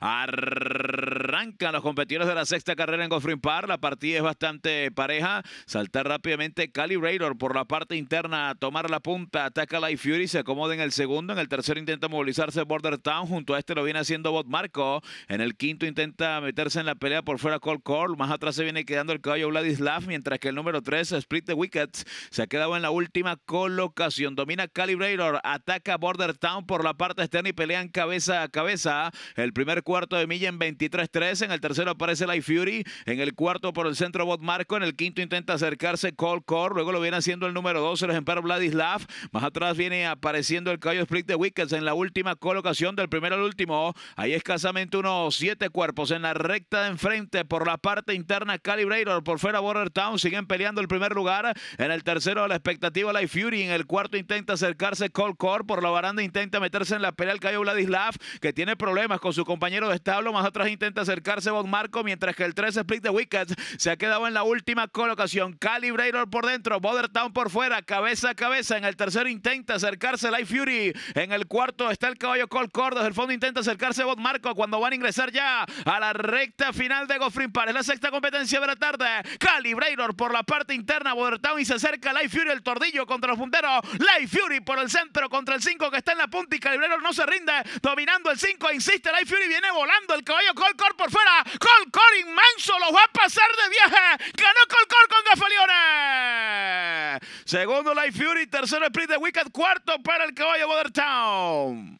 Arr- los competidores de la sexta carrera en Goffrey Park. La partida es bastante pareja. Salta rápidamente Calibrator por la parte interna a tomar la punta. Ataca Life Fury, se acomoda en el segundo. En el tercero intenta movilizarse Border Town. Junto a este lo viene haciendo Bot Marco. En el quinto intenta meterse en la pelea por fuera Cold Call. Más atrás se viene quedando el caballo Vladislav, mientras que el número 3, Split the Wickets, se ha quedado en la última colocación. Domina Calibrator. ataca Border Town por la parte externa y pelean cabeza a cabeza. El primer cuarto de milla en 23-3. En el tercero aparece Light Fury. En el cuarto por el centro Bot Marco. En el quinto intenta acercarse Cold Core. Luego lo viene haciendo el número 12 el ejemplar Vladislav. Más atrás viene apareciendo el caballo Split de Wickets en la última colocación del primero al último. Ahí escasamente unos siete cuerpos en la recta de enfrente por la parte interna Calibrator. Por fuera Border Town siguen peleando el primer lugar. En el tercero la expectativa Light Fury. En el cuarto intenta acercarse Cold Core. Por la baranda intenta meterse en la pelea el caballo Vladislav que tiene problemas con su compañero de establo. Más atrás intenta acercarse acercarse Bob Marco, mientras que el 3 split de wickets se ha quedado en la última colocación. Calibrator por dentro, Bothertown por fuera, cabeza a cabeza. En el tercero intenta acercarse Life Fury. En el cuarto está el caballo Col Cordos. El fondo intenta acercarse Bot Marco cuando van a ingresar ya a la recta final de Goffrey Park. Es la sexta competencia de la tarde. Calibrator por la parte interna, Bothertown y se acerca Life Fury, el tordillo contra los punteros. Life Fury por el centro contra el 5 que está en la punta y Calibrator no se rinde. Dominando el 5, insiste Life Fury, viene volando el caballo Col Cordos fuera. Colcor inmenso lo va a pasar de viaje. Ganó Colcor con Gafalione. Segundo Life Fury, tercero sprint de Wicked, cuarto para el caballo Town.